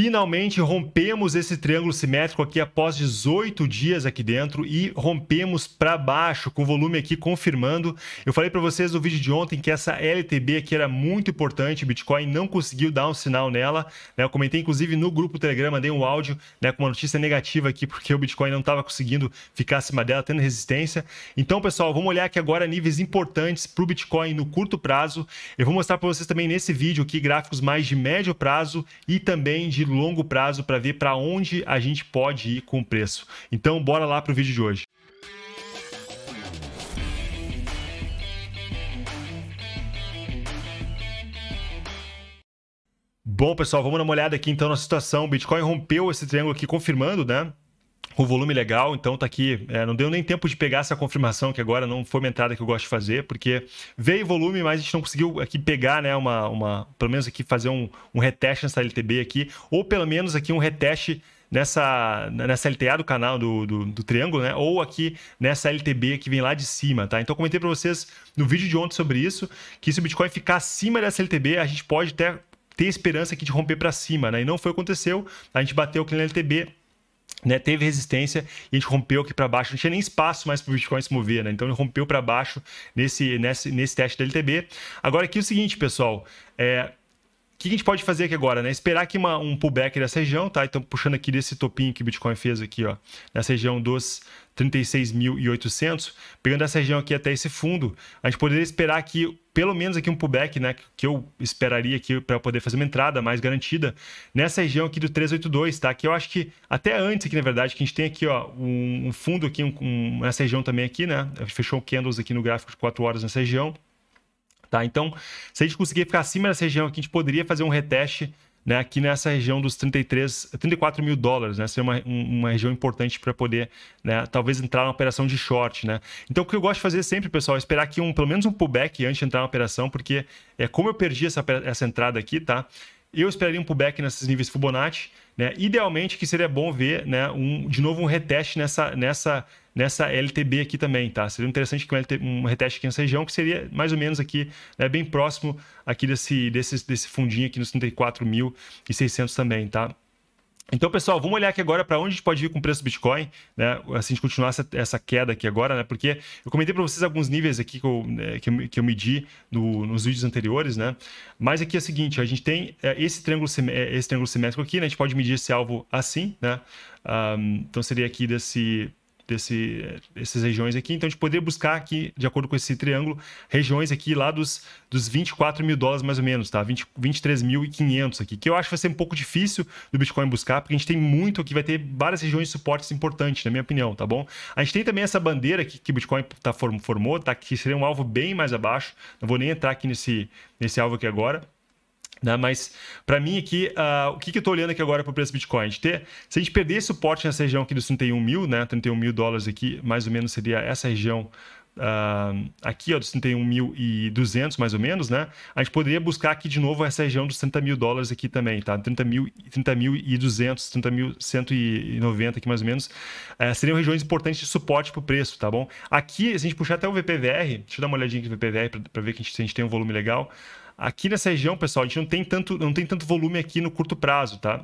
Finalmente rompemos esse triângulo simétrico aqui após 18 dias aqui dentro e rompemos para baixo com o volume aqui confirmando. Eu falei para vocês no vídeo de ontem que essa LTB aqui era muito importante, Bitcoin não conseguiu dar um sinal nela. Né? Eu comentei inclusive no grupo Telegram, mandei um áudio né, com uma notícia negativa aqui porque o Bitcoin não estava conseguindo ficar acima dela, tendo resistência. Então pessoal, vamos olhar aqui agora níveis importantes para o Bitcoin no curto prazo. Eu vou mostrar para vocês também nesse vídeo aqui gráficos mais de médio prazo e também de longo prazo para ver para onde a gente pode ir com o preço. Então, bora lá para o vídeo de hoje. Bom, pessoal, vamos dar uma olhada aqui então na situação. O Bitcoin rompeu esse triângulo aqui, confirmando, né? com volume legal, então tá aqui. É, não deu nem tempo de pegar essa confirmação, que agora não foi uma entrada que eu gosto de fazer, porque veio volume, mas a gente não conseguiu aqui pegar, né? Uma, uma pelo menos aqui fazer um, um reteste nessa LTB aqui, ou pelo menos aqui um reteste nessa, nessa LTA do canal do, do, do, triângulo, né? Ou aqui nessa LTB que vem lá de cima, tá? Então comentei para vocês no vídeo de ontem sobre isso, que se o Bitcoin ficar acima dessa LTB, a gente pode até ter esperança aqui de romper para cima, né? E não foi o que aconteceu. A gente bateu aqui na LTB, né, teve resistência e a gente rompeu aqui para baixo. Não tinha nem espaço mais para o Bitcoin se mover, né? Então ele rompeu para baixo nesse, nesse, nesse teste da LTB. Agora aqui é o seguinte, pessoal. É, o que a gente pode fazer aqui agora, né? Esperar que uma, um pullback dessa região, tá? Então, puxando aqui desse topinho que o Bitcoin fez aqui, ó, nessa região dos 36.800, pegando essa região aqui até esse fundo, a gente poderia esperar que pelo menos aqui um pullback, né, que eu esperaria aqui para poder fazer uma entrada mais garantida nessa região aqui do 382, tá? Que eu acho que até antes aqui, na verdade, que a gente tem aqui, ó, um, um fundo aqui um, um, nessa região também aqui, né? Fechou candles aqui no gráfico de 4 horas nessa região. Tá? Então, se a gente conseguir ficar acima dessa região aqui, a gente poderia fazer um reteste né, aqui nessa região dos 33, 34 mil dólares, né, seria uma, uma região importante para poder, né, talvez entrar na operação de short, né. Então, o que eu gosto de fazer sempre, pessoal, é esperar aqui um, pelo menos um pullback antes de entrar na operação, porque é como eu perdi essa, essa entrada aqui, tá, eu esperaria um pullback nesses níveis Fibonacci, né? Idealmente que seria bom ver, né, um, de novo um reteste nessa nessa nessa LTB aqui também, tá? Seria interessante que um, um reteste aqui nessa região, que seria mais ou menos aqui, né, bem próximo aqui desse, desse, desse fundinho aqui nos 34.600 também, tá? Então, pessoal, vamos olhar aqui agora para onde a gente pode ir com o preço do Bitcoin, né? Se assim, a gente continuar essa, essa queda aqui agora, né? Porque eu comentei para vocês alguns níveis aqui que eu, né, que eu, que eu medi no, nos vídeos anteriores, né? Mas aqui é o seguinte, a gente tem é, esse triângulo, é, esse triângulo simétrico aqui, né? A gente pode medir esse alvo assim, né? Um, então, seria aqui desse desse, dessas regiões aqui. Então, a gente poderia buscar aqui, de acordo com esse triângulo, regiões aqui lá dos, dos 24 mil dólares mais ou menos, tá? 23.500 aqui, que eu acho que vai ser um pouco difícil do Bitcoin buscar, porque a gente tem muito aqui, vai ter várias regiões de suportes importantes, na minha opinião, tá bom? A gente tem também essa bandeira aqui que o Bitcoin tá, formou, tá? Que seria um alvo bem mais abaixo. Não vou nem entrar aqui nesse, nesse alvo aqui agora. Né? Mas, para mim aqui, uh, o que, que eu estou olhando aqui agora para o preço do Bitcoin? A gente ter, se a gente perder esse suporte nessa região aqui dos 31 mil, né? 31 mil dólares aqui, mais ou menos seria essa região uh, aqui, ó, dos 31.200 mais ou menos, né? A gente poderia buscar aqui de novo essa região dos 30 mil dólares aqui também, tá? 30 mil, 30 mil e 200, 30 mil 190 aqui mais ou menos, uh, seriam regiões importantes de suporte para o preço, tá bom? Aqui, se a gente puxar até o VPVR, deixa eu dar uma olhadinha aqui no VPVR para ver que a gente, se a gente tem um volume legal. Aqui nessa região, pessoal, a gente não tem tanto, não tem tanto volume aqui no curto prazo, tá?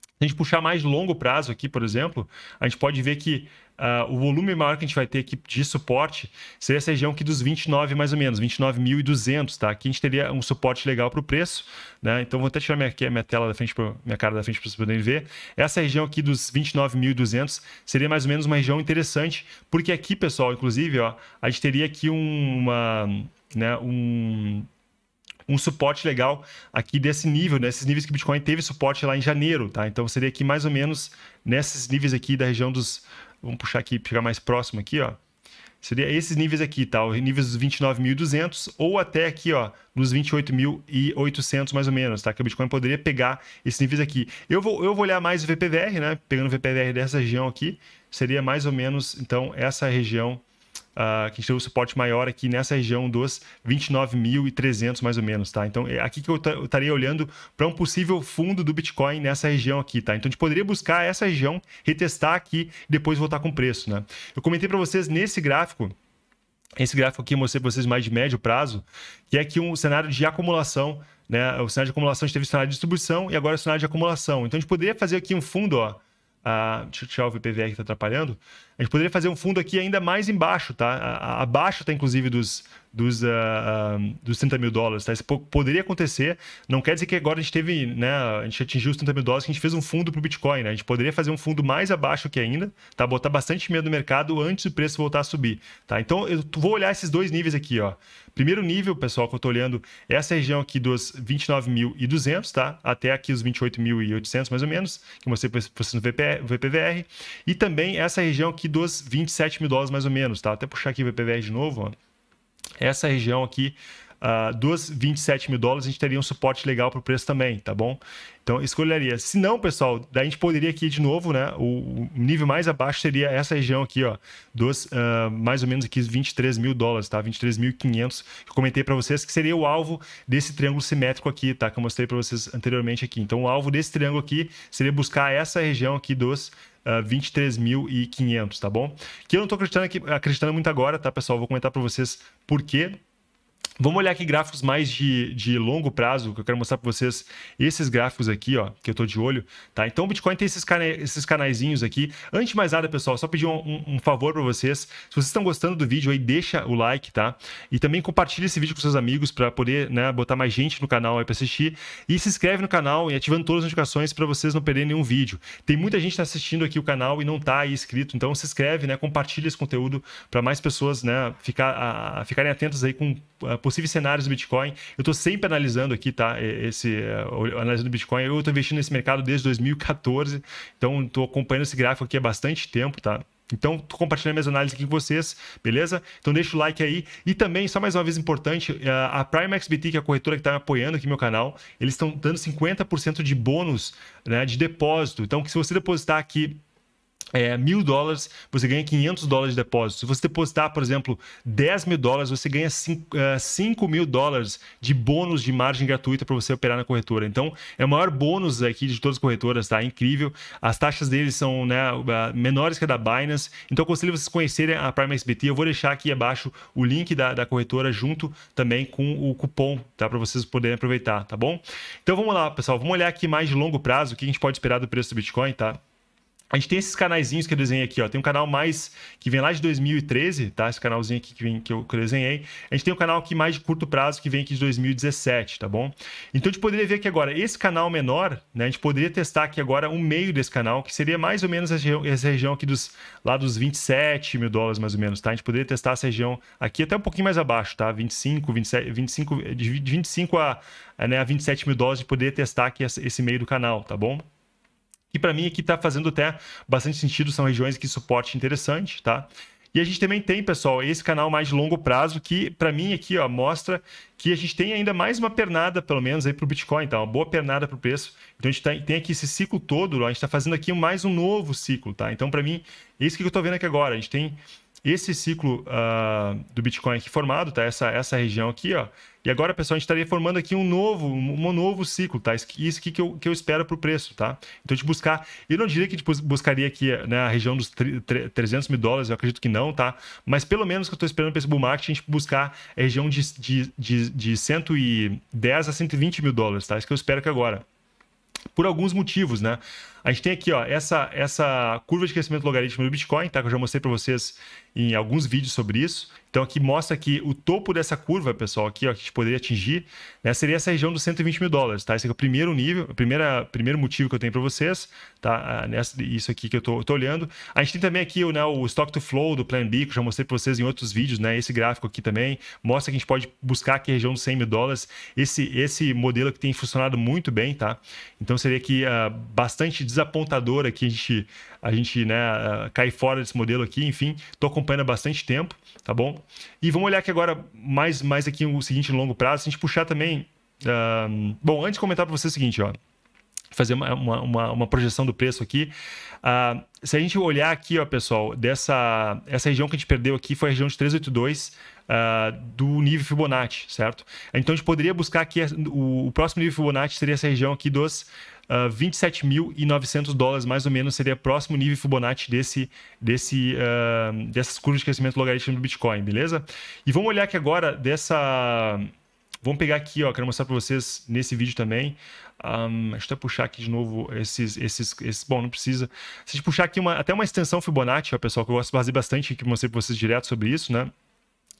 Se a gente puxar mais longo prazo aqui, por exemplo, a gente pode ver que uh, o volume maior que a gente vai ter aqui de suporte seria essa região aqui dos 29 mais ou menos, 29.200, tá? Aqui a gente teria um suporte legal para o preço, né? Então vou até tirar minha, minha tela da frente, minha cara da frente para vocês poderem ver. Essa região aqui dos 29.200 seria mais ou menos uma região interessante, porque aqui, pessoal, inclusive, ó, a gente teria aqui uma, né, um um suporte legal aqui desse nível, nesses né? níveis que o Bitcoin teve suporte lá em janeiro, tá? Então seria aqui mais ou menos nesses níveis aqui da região dos. Vamos puxar aqui, ficar mais próximo aqui, ó. Seria esses níveis aqui, tá? Os níveis dos 29.200 ou até aqui, ó, nos 28.800 mais ou menos, tá? Que o Bitcoin poderia pegar esses níveis aqui. Eu vou, eu vou olhar mais o VPVR, né? Pegando o VPVR dessa região aqui, seria mais ou menos, então, essa região uh, que a gente teve um suporte maior aqui nessa região dos 29.300 mais ou menos, tá? Então é aqui que eu estaria olhando para um possível fundo do Bitcoin nessa região aqui, tá? Então a gente poderia buscar essa região, retestar aqui e depois voltar com preço, né? Eu comentei para vocês nesse gráfico esse gráfico aqui eu mostrei para vocês mais de médio prazo, que é aqui um cenário de acumulação, né? O cenário de acumulação, a gente teve o cenário de distribuição e agora o cenário de acumulação. Então a gente poderia fazer aqui um fundo, ó. Ah, deixa eu tirar o VPVR que está atrapalhando. A gente poderia fazer um fundo aqui ainda mais embaixo, tá? abaixo tá, inclusive, dos, dos, uh, dos 30 mil dólares, tá? Isso poderia acontecer. Não quer dizer que agora a gente teve, né? A gente atingiu os 30 mil dólares, que a gente fez um fundo para o Bitcoin, né? A gente poderia fazer um fundo mais abaixo que ainda, tá? Botar bastante medo no mercado antes do preço voltar a subir, tá? Então, eu vou olhar esses dois níveis aqui, ó. Primeiro nível, pessoal, que eu estou olhando é essa região aqui dos 29.200, tá? Até aqui os 28.800, mais ou menos, que eu mostrei para vocês no VPVR. E também essa região aqui aqui dos 27 mil dólares mais ou menos, tá? Até puxar aqui o IPVR de novo, ó. Essa região aqui, uh, dos 27 mil dólares, a gente teria um suporte legal para o preço também, tá bom? Então, escolheria. Se não, pessoal, daí a gente poderia aqui de novo, né? O, nível mais abaixo seria essa região aqui, ó, dos uh, ah, mais ou menos aqui 23 mil dólares, tá? 23.500, que eu comentei para vocês que seria o alvo desse triângulo simétrico aqui, tá? Que eu mostrei para vocês anteriormente aqui. Então, o alvo desse triângulo aqui seria buscar essa região aqui dos uh, ah, 23.500, tá bom? Que eu não tô acreditando, aqui, acreditando muito agora, tá, pessoal? vou comentar para vocês por quê. Vamos olhar aqui gráficos mais de, de longo prazo, que eu quero mostrar para vocês esses gráficos aqui, ó, que eu estou de olho, tá? Então o Bitcoin tem esses, cana esses canaizinhos aqui. Antes de mais nada, pessoal, só pedir um, um, um favor para vocês. Se vocês estão gostando do vídeo aí, deixa o like, tá? E também compartilha esse vídeo com seus amigos para poder, né, botar mais gente no canal aí para assistir. E se inscreve no canal e ativando todas as notificações para vocês não perderem nenhum vídeo. Tem muita gente tá assistindo aqui o canal e não tá aí inscrito, então se inscreve, né, compartilha esse conteúdo para mais pessoas, né, ficar, a ficarem atentas aí com eh, possíveis cenários do Bitcoin. Eu estou sempre analisando aqui, tá? Esse uh, eh, analisando Bitcoin. Eu estou investindo nesse mercado desde 2014, então estou acompanhando esse gráfico aqui há bastante tempo, tá? Então, tô compartilhando minhas análises aqui com vocês, beleza? Então, deixa o like aí. E também, só mais uma vez importante, eh, a Prime XBT, que é a corretora que está apoiando aqui meu canal, eles estão dando 50% de bônus né, de depósito. Então, se você depositar aqui é, mil dólares, você ganha 500 dólares de depósito. Se você depositar, por exemplo, 10 mil dólares, você ganha 5 é, mil dólares de bônus de margem gratuita para você operar na corretora. Então, é o maior bônus aqui de todas as corretoras, tá? É incrível. As taxas deles são né, é, menores que a da Binance. Então, aconselho vocês conhecerem a Prime SBT. Eu vou deixar aqui abaixo o link da, da corretora junto também com o cupom, tá? Para vocês poderem aproveitar, tá bom? Então, vamos lá, pessoal. Vamos olhar aqui mais de longo prazo o que a gente pode esperar do preço do Bitcoin, tá? A gente tem esses canaizinhos que eu desenhei aqui, ó. Tem um canal mais que vem lá de 2013, tá? Esse canalzinho aqui que, vem, que, eu, desenhei. A gente tem um canal aqui mais de curto prazo que vem aqui de 2017, tá bom? Então a gente poderia ver que agora esse canal menor, né? A gente poderia testar aqui agora o meio desse canal, que seria mais ou menos essa região, essa região aqui dos lá dos 27 mil dólares, mais ou menos, tá? A gente poderia testar essa região aqui até um pouquinho mais abaixo, tá? 25, 27, 25, de 25 a, né, a 27 mil dólares, a gente poderia testar aqui esse meio do canal, tá bom? que para mim aqui está fazendo até bastante sentido, são regiões que suporte interessante, tá? E a gente também tem, pessoal, esse canal mais de longo prazo que, para mim, aqui ó, mostra que a gente tem ainda mais uma pernada, pelo menos, aí para o Bitcoin, tá? Uma boa pernada para o preço. Então, a gente tá, tem aqui esse ciclo todo, ó, a gente está fazendo aqui mais um novo ciclo, tá? Então, para mim, é isso que eu estou vendo aqui agora. A gente tem esse ciclo uh, do Bitcoin aqui formado, tá? Essa, essa região aqui, ó. E agora, pessoal, a gente estaria formando aqui um novo, um, novo ciclo, tá? Isso, isso aqui que eu, que eu espero para o preço, tá? Então, a gente buscar... Eu não diria que a tipo, gente buscaria aqui né, a região dos 300 mil dólares, eu acredito que não, tá? Mas pelo menos que eu estou esperando para esse bull market, a gente buscar a região de, de, de, de 110 a 120 mil dólares, tá? Isso que eu espero que agora por alguns motivos, né? A gente tem aqui, ó, essa, essa curva de crescimento logarítmico do Bitcoin, tá? Que eu já mostrei para vocês em alguns vídeos sobre isso. Então aqui mostra que o topo dessa curva, pessoal, aqui ó, que a gente poderia atingir, né, seria essa região dos 120 mil dólares, tá? Esse é o primeiro nível, o primeira, primeiro motivo que eu tenho para vocês, tá? Ah, nessa, isso aqui que eu tô, tô, olhando. A gente tem também aqui né, o stock to flow do Plan B, que eu já mostrei para vocês em outros vídeos, né? Esse gráfico aqui também mostra que a gente pode buscar aqui a região dos 100 mil dólares. Esse, esse modelo que tem funcionado muito bem, tá? Então seria que uh, ah, bastante desapontador aqui a gente, a gente né, uh, fora desse modelo aqui, enfim, tô acompanhando há bastante tempo, tá bom? E vamos olhar aqui agora mais, mais aqui o seguinte longo prazo. Se a gente puxar também. Uh, bom, antes de comentar para você o seguinte, ó. Fazer uma, uma, uma projeção do preço aqui. Uh, se a gente olhar aqui, ó, pessoal, dessa essa região que a gente perdeu aqui foi a região de 382 uh, ah, do nível Fibonacci, certo? Então a gente poderia buscar aqui o, o próximo nível Fibonacci seria essa região aqui dos uh, ah, 27.900 dólares, mais ou menos, seria próximo nível Fibonacci desse, desse, uh, dessas curvas de crescimento logarítmico do Bitcoin, beleza? E vamos olhar aqui agora dessa... Vamos pegar aqui, ó, quero mostrar para vocês nesse vídeo também. Um, ah, deixa eu até puxar aqui de novo esses, esses, esses. Bom, não precisa. Se a gente puxar aqui uma, até uma extensão Fibonacci, ó, pessoal, que eu gosto de fazer bastante, que eu mostrei para vocês direto sobre isso, né?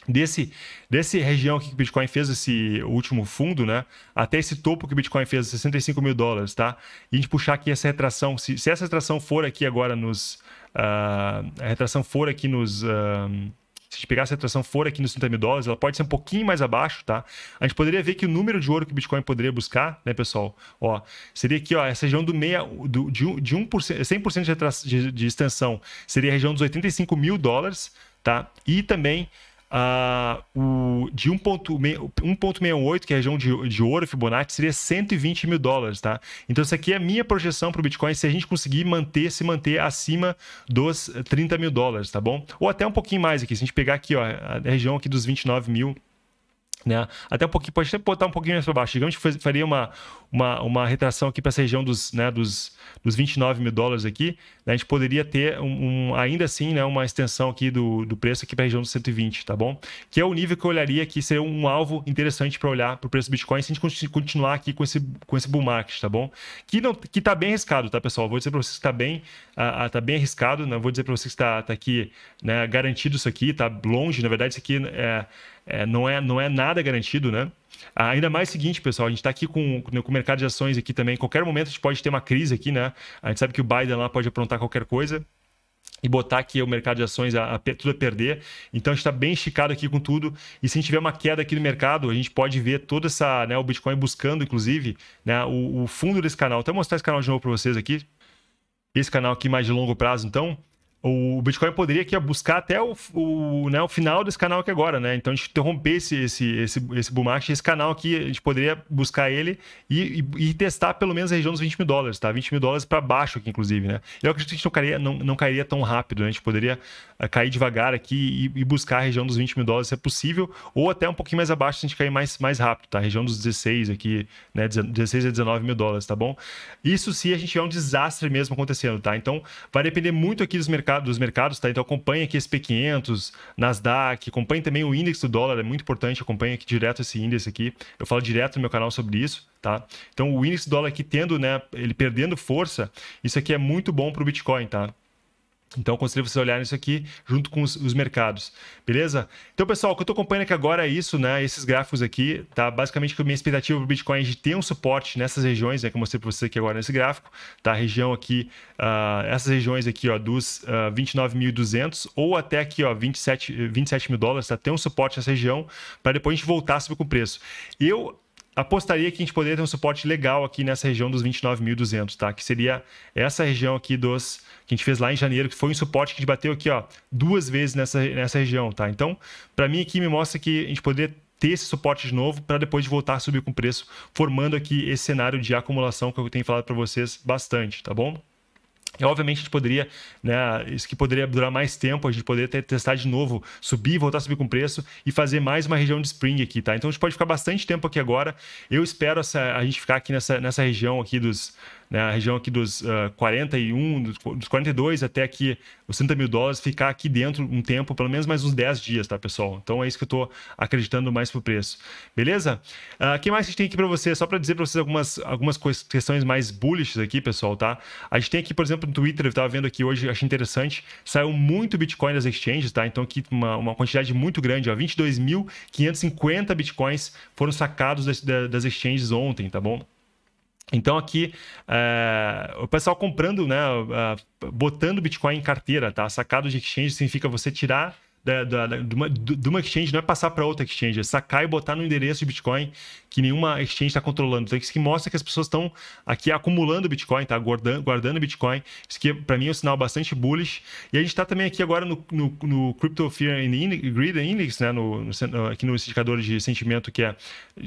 desse, desse região que o Bitcoin fez, esse último fundo, né? Até esse topo que o Bitcoin fez, 65 mil dólares, tá? E a gente puxar aqui essa retração, se, se essa retração for aqui agora nos. Uh, a retração for aqui nos. Uh, se a gente pegar essa retração for aqui nos 30 mil dólares, ela pode ser um pouquinho mais abaixo, tá? A gente poderia ver que o número de ouro que o Bitcoin poderia buscar, né, pessoal? Ó, seria aqui, ó, essa região do meia, do, de, de 1%, 100% de, de, de extensão, seria a região dos 85 mil dólares, tá? E também Uh, o de 1.68, que é a região de, de ouro Fibonacci, seria 120 mil dólares, tá? Então, isso aqui é a minha projeção para o Bitcoin se a gente conseguir manter, se manter acima dos 30 mil dólares, tá bom? Ou até um pouquinho mais aqui, se a gente pegar aqui, ó, a região aqui dos 29 mil né? Até um pouquinho, pode até botar um pouquinho mais para baixo. Digamos que faria uma, uma, uma retração aqui para essa região dos, né, dos, dos 29 mil dólares aqui, né? a gente poderia ter um, um, ainda assim né, uma extensão aqui do, do preço aqui para a região dos 120, tá bom? Que é o nível que eu olharia aqui, seria um alvo interessante para olhar para o preço do Bitcoin se a gente continuar aqui com esse, com esse bull market, tá bom? Que, não, que tá bem arriscado, tá, pessoal? Vou dizer para vocês que tá bem ah, ah, tá bem arriscado, não né? vou dizer para vocês que tá, tá aqui né, garantido isso aqui, tá longe, na verdade isso aqui né, é, é, não, é, não é nada garantido, né? Ah, ainda mais o seguinte, pessoal, a gente está aqui com, né, com o mercado de ações aqui também, qualquer momento a gente pode ter uma crise aqui, né? A gente sabe que o Biden lá pode aprontar qualquer coisa, e botar aqui o mercado de ações a, a tudo a perder. Então a gente está bem esticado aqui com tudo. E se a gente tiver uma queda aqui no mercado, a gente pode ver toda essa, né, o Bitcoin buscando, inclusive, né, o, o fundo desse canal. até mostrar esse canal de novo para vocês aqui. Esse canal aqui mais de longo prazo, então, o Bitcoin poderia aqui buscar até o, o, né, o final desse canal aqui agora, né? Então a gente interromper esse, esse, esse, esse bull market, esse canal aqui, a gente poderia buscar ele e, e, e testar pelo menos a região dos 20 mil dólares, tá? 20 mil dólares para baixo aqui, inclusive, né? Eu acredito que a gente não cairia, não, não cairia tão rápido, né? A gente poderia eh, cair devagar aqui e, e, buscar a região dos 20 mil dólares, se é possível, ou até um pouquinho mais abaixo se a gente cair mais, mais rápido, tá? A região dos 16 aqui, né? 16 a 19 mil dólares, tá bom? Isso se a gente tiver um desastre mesmo acontecendo, tá? Então vai depender muito aqui dos mercados mercado, dos mercados, tá? Então acompanha aqui SP500, Nasdaq, acompanha também o índice do dólar, é muito importante, acompanha aqui direto esse índice aqui. Eu falo direto no meu canal sobre isso, tá? Então o índice do dólar aqui tendo, né, ele perdendo força, isso aqui é muito bom para o Bitcoin, tá? Então, eu aconselho vocês olhar olharem isso aqui junto com os, os mercados, beleza? Então, pessoal, o que eu estou acompanhando aqui agora é isso, né? Esses gráficos aqui, tá? Basicamente, a minha expectativa para o Bitcoin é de ter um suporte nessas regiões, né? Que eu mostrei para você aqui agora nesse gráfico, tá? A região aqui, uh, essas regiões aqui, ó, dos uh, ah, 29.200 ou até aqui, ó, 27, 27 mil dólares, tá? Ter um suporte nessa região para depois a gente voltar a subir com o preço. Eu apostaria que a gente poderia ter um suporte legal aqui nessa região dos 29.200, tá? Que seria essa região aqui dos que a gente fez lá em janeiro, que foi um suporte que a gente bateu aqui, ó, duas vezes nessa, nessa região, tá? Então, para mim aqui me mostra que a gente poderia ter esse suporte de novo para depois voltar a subir com preço, formando aqui esse cenário de acumulação que eu tenho falado para vocês bastante, tá bom? E obviamente a gente poderia, né, isso que poderia durar mais tempo, a gente poderia ter, testar de novo, subir, voltar a subir com preço e fazer mais uma região de spring aqui, tá? Então a gente pode ficar bastante tempo aqui agora. Eu espero essa, a gente ficar aqui nessa, nessa região aqui dos na né? a região aqui dos uh, ah, 41, dos, 42 até aqui os 30 mil dólares, ficar aqui dentro um tempo, pelo menos mais uns 10 dias, tá, pessoal? Então é isso que eu estou acreditando mais pro preço, beleza? Ah, o uh, que mais a gente tem aqui para vocês? Só para dizer para vocês algumas, algumas questões mais bullish aqui, pessoal, tá? A gente tem aqui, por exemplo, no Twitter, eu estava vendo aqui hoje, achei interessante, saiu muito Bitcoin das exchanges, tá? Então aqui uma, uma quantidade muito grande, ó, 22.550 Bitcoins foram sacados das, das exchanges ontem, tá bom? Então aqui é, o pessoal comprando, né, botando Bitcoin em carteira, tá? Sacado de exchange significa você tirar da, da, de, uma, de uma exchange não é passar para outra exchange, é sacar e botar no endereço de Bitcoin que nenhuma exchange está controlando. Então, isso que mostra que as pessoas estão aqui acumulando Bitcoin, tá? guardando, guardando Bitcoin. Isso que, para mim, é um sinal bastante bullish. E a gente está também aqui agora no, no, no Crypto Fear and Greed Index, né? No, no, aqui no indicador de sentimento que, é,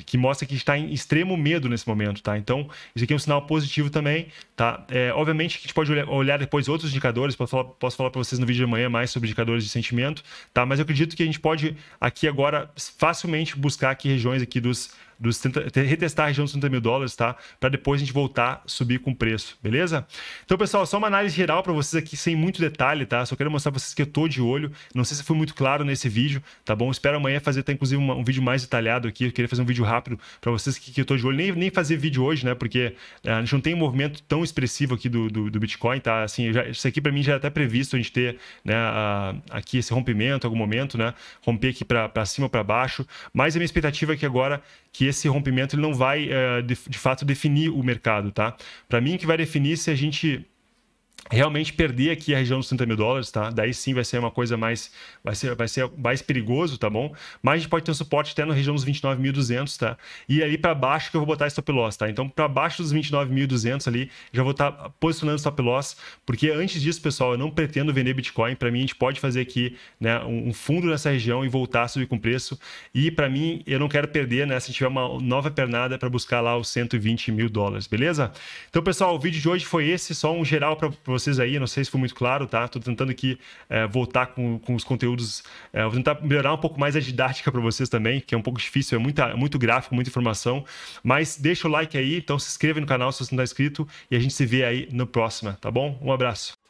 que mostra que está em extremo medo nesse momento. Tá? Então, isso aqui é um sinal positivo também. Tá? É, obviamente, que a gente pode olhar, olhar depois outros indicadores. Posso falar para vocês no vídeo de amanhã mais sobre indicadores de sentimento tá? Mas eu acredito que a gente pode aqui agora facilmente buscar aqui regiões aqui dos dos 30, retestar a região dos 30 mil dólares, tá? Para depois a gente voltar subir com o preço, beleza? Então, pessoal, só uma análise geral para vocês aqui, sem muito detalhe, tá? Só quero mostrar para vocês que eu tô de olho. Não sei se foi muito claro nesse vídeo, tá bom? Espero amanhã fazer, até tá, inclusive, uma, um vídeo mais detalhado aqui. Eu queria fazer um vídeo rápido para vocês que, que, eu tô de olho. Nem, nem fazer vídeo hoje, né? Porque eh, a gente não tem um movimento tão expressivo aqui do, do, do Bitcoin, tá? Assim, já, isso aqui para mim já é até previsto a gente ter, né? A, aqui esse rompimento, algum momento, né? Romper aqui para cima, para baixo. Mas a minha expectativa é que agora que esse rompimento ele não vai, eh, de, de fato, definir o mercado, tá? Para mim, o que vai definir é se a gente realmente perder aqui a região dos 30 mil dólares, tá? Daí sim vai ser uma coisa mais, vai ser, vai ser mais perigoso, tá bom? Mas a gente pode ter um suporte até na região dos 29.200, tá? E ali para baixo que eu vou botar stop loss, tá? Então para baixo dos 29.200 ali, já vou estar tá posicionando stop loss, porque antes disso, pessoal, eu não pretendo vender Bitcoin. Para mim, a gente pode fazer aqui, né, um fundo nessa região e voltar a subir com preço. E para mim, eu não quero perder, né? Se tiver uma nova pernada para buscar lá os 120 mil dólares, beleza? Então, pessoal, o vídeo de hoje foi esse, só um geral para vocês aí, não sei se foi muito claro, tá? Estou tentando aqui é, voltar com, com os conteúdos, é, vou tentar melhorar um pouco mais a didática para vocês também, que é um pouco difícil, é muita, é muito gráfico, muita informação, mas deixa o like aí, então se inscreva no canal se você não está inscrito e a gente se vê aí no próximo, tá bom? Um abraço.